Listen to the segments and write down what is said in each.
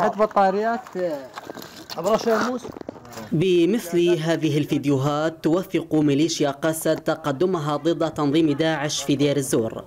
هات بطاريات آه، ابرش الموس بمثل هذه الفيديوهات توثق ميليشيا قاسد تقدمها ضد تنظيم داعش في دير الزور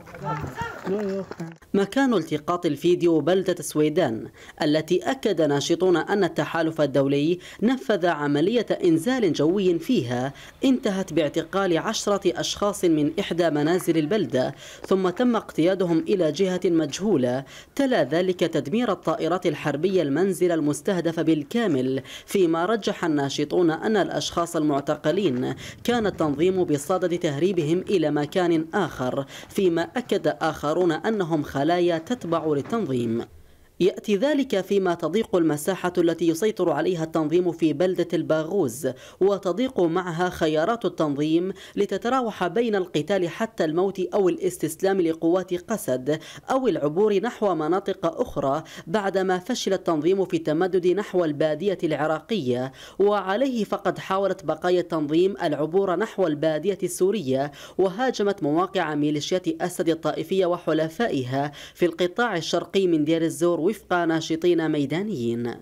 مكان التقاط الفيديو بلدة سويدان التي أكد ناشطون أن التحالف الدولي نفذ عملية إنزال جوي فيها انتهت باعتقال عشرة أشخاص من إحدى منازل البلدة ثم تم اقتيادهم إلى جهة مجهولة تلا ذلك تدمير الطائرات الحربية المنزل المستهدف بالكامل فيما رجح الناشطون أن الأشخاص المعتقلين كان التنظيم بصدد تهريبهم إلى مكان آخر فيما أكد آخرون يشعرون أنهم خلايا تتبع للتنظيم يأتي ذلك فيما تضيق المساحة التي يسيطر عليها التنظيم في بلدة الباغوز وتضيق معها خيارات التنظيم لتتراوح بين القتال حتى الموت أو الاستسلام لقوات قسد أو العبور نحو مناطق أخرى بعدما فشل التنظيم في التمدد نحو البادية العراقية وعليه فقد حاولت بقايا التنظيم العبور نحو البادية السورية وهاجمت مواقع ميليشيات أسد الطائفية وحلفائها في القطاع الشرقي من دير الزور وفق ناشطين ميدانيين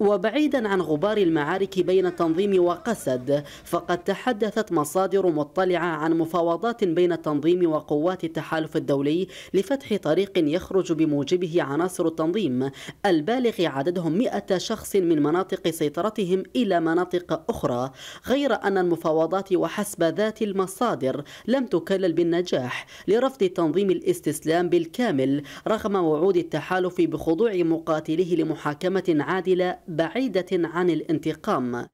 وبعيدا عن غبار المعارك بين التنظيم وقسد فقد تحدثت مصادر مطلعة عن مفاوضات بين التنظيم وقوات التحالف الدولي لفتح طريق يخرج بموجبه عناصر التنظيم البالغ عددهم 100 شخص من مناطق سيطرتهم إلى مناطق أخرى غير أن المفاوضات وحسب ذات المصادر لم تكلل بالنجاح لرفض التنظيم الاستسلام بالكامل رغم وعود التحالف بخضوع مقاتليه لمحاكمة عادلة بعيدة عن الانتقام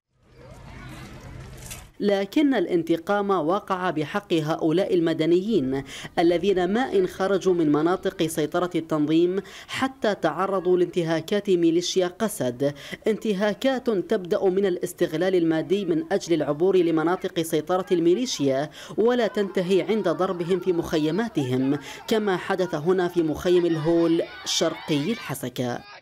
لكن الانتقام وقع بحق هؤلاء المدنيين الذين ما إن خرجوا من مناطق سيطرة التنظيم حتى تعرضوا لانتهاكات ميليشيا قسد انتهاكات تبدأ من الاستغلال المادي من أجل العبور لمناطق سيطرة الميليشيا ولا تنتهي عند ضربهم في مخيماتهم كما حدث هنا في مخيم الهول شرقي الحسكة